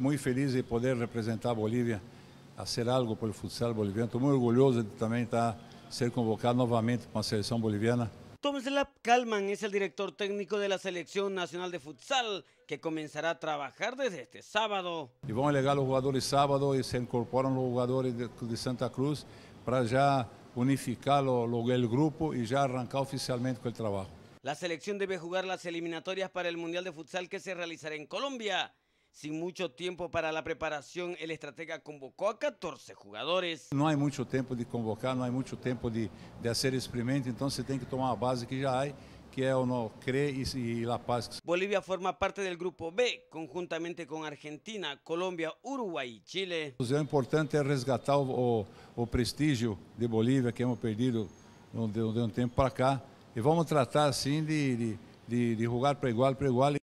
muy feliz de poder representar a Bolivia, hacer algo por el futsal boliviano. Estoy muy orgulloso de también estar, ser convocado nuevamente con la selección boliviana. Tomislav Kalman es el director técnico de la Selección Nacional de Futsal, que comenzará a trabajar desde este sábado. Y van a llegar los jugadores sábado y se incorporan los jugadores de, Santa Cruz para ya unificar el grupo y ya arrancar oficialmente con el trabajo. La selección debe jugar las eliminatorias para el Mundial de Futsal que se realizará en Colombia sin mucho tiempo para la preparación, el estratega convocó a 14 jugadores. No hay mucho tiempo de convocar, no hay mucho tiempo de, hacer experimento, entonces se tiene que tomar la base que ya hay que es o no y, e, e La Paz. Bolivia forma parte del grupo B, conjuntamente con Argentina, Colombia, Uruguay y Chile. Lo importante es resgatar el prestigio de Bolivia que hemos perdido de, un um tiempo para acá. Y e vamos a tratar, así de, jugar de, para igual para igual.